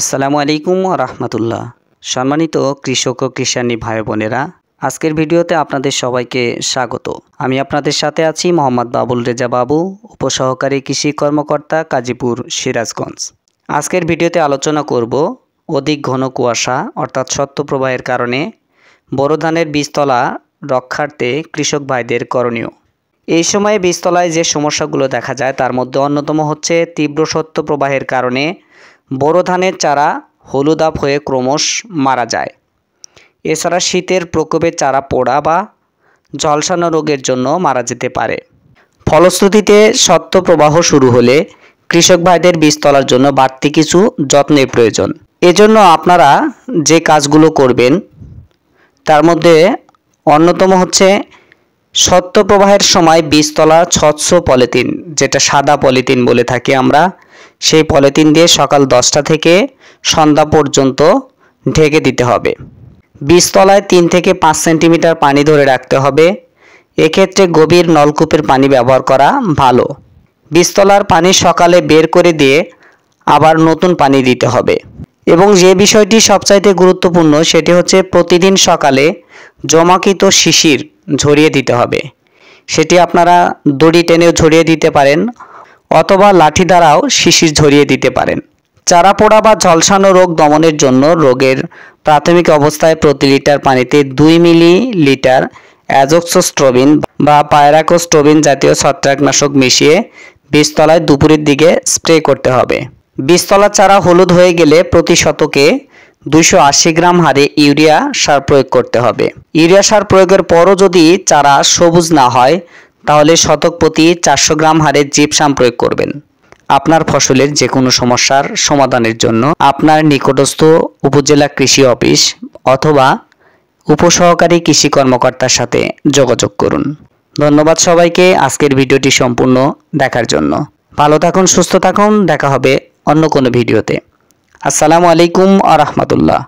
আসসালামু আলাইকুম রাহমাতুল্লাহ সম্মানিত কৃষক ও কৃষাণী ভাই বোনেরা আজকের ভিডিওতে আপনাদের সবাইকে স্বাগত আমি আপনাদের সাথে আছি মোহাম্মদ বাবুল রেজা বাবু উপসহকারী কৃষি কর্মকর্তা কাজীপুর সিরাজগঞ্জ আজকের ভিডিওতে আলোচনা করব অধিক ঘন কুয়াশা অর্থাৎ প্রবাহের কারণে বড় ধানের বীজতলা রক্ষার্থে কৃষক ভাইদের করণীয় এই সময়ে বীজতলায় যে সমস্যাগুলো দেখা যায় তার মধ্যে অন্যতম হচ্ছে তীব্র প্রবাহের কারণে বোরো ধানের চারা হলুদাপ হয়ে ক্রমশ মারা যায় এছাড়া শীতের প্রকোপে চারা পোড়া বা ঝলসানো রোগের জন্য মারা যেতে পারে ফলশ্রুতিতে সত্য প্রবাহ শুরু হলে কৃষক ভাইদের বীজ তলার জন্য বাড়তি কিছু যত্নের প্রয়োজন এজন্য আপনারা যে কাজগুলো করবেন তার মধ্যে অন্যতম হচ্ছে সত্য প্রবাহের সময় বীজতলা ছৎস পলিথিন যেটা সাদা পলিথিন বলে থাকি আমরা সেই পলিথিন দিয়ে সকাল দশটা থেকে সন্ধ্যা পর্যন্ত ঢেকে দিতে হবে বীজতলায় তিন থেকে পাঁচ সেন্টিমিটার পানি ধরে রাখতে হবে এক্ষেত্রে গভীর নলকূপের পানি ব্যবহার করা ভালো বীজতলার পানি সকালে বের করে দিয়ে আবার নতুন পানি দিতে হবে এবং যে বিষয়টি সবচাইতে গুরুত্বপূর্ণ সেটি হচ্ছে প্রতিদিন সকালে জমাকৃত শিশির ঝরিয়ে দিতে হবে সেটি আপনারা দড়ি টেনেও ঝরিয়ে দিতে পারেন অথবা লাঠি দ্বারাও শিশির ঝরিয়ে দিতে পারেন চারা পোড়া বা ঝলসানো রোগ দমনের জন্য রোগের প্রাথমিক অবস্থায় প্রতি লিটার পানিতে দুই মিলি লিটার অ্যাজোক্সোস্ট্রোবিন বা পায়রাকোস্ট্রোবিন জাতীয় ছত্রাকনাশক মিশিয়ে বীজতলায় দুপুরের দিকে স্প্রে করতে হবে বিস্তলা চারা হলুদ হয়ে গেলে প্রতি শতকে দুইশো গ্রাম হারে ইউরিয়া সার প্রয়োগ করতে হবে ইউরিয়া সার প্রয়োগের পরও যদি চারা সবুজ না হয় তাহলে শতক প্রতি চারশো গ্রাম হারে জিপসাম প্রয়োগ করবেন আপনার ফসলের যে কোনো সমস্যার সমাধানের জন্য আপনার নিকটস্থ উপজেলা কৃষি অফিস অথবা উপসহকারী কৃষি কর্মকর্তার সাথে যোগাযোগ করুন ধন্যবাদ সবাইকে আজকের ভিডিওটি সম্পূর্ণ দেখার জন্য ভালো থাকুন সুস্থ থাকুন দেখা হবে অন্য কোনো ভিডিওতে আসসালামু আলাইকুম আ রহমতুল্লাহ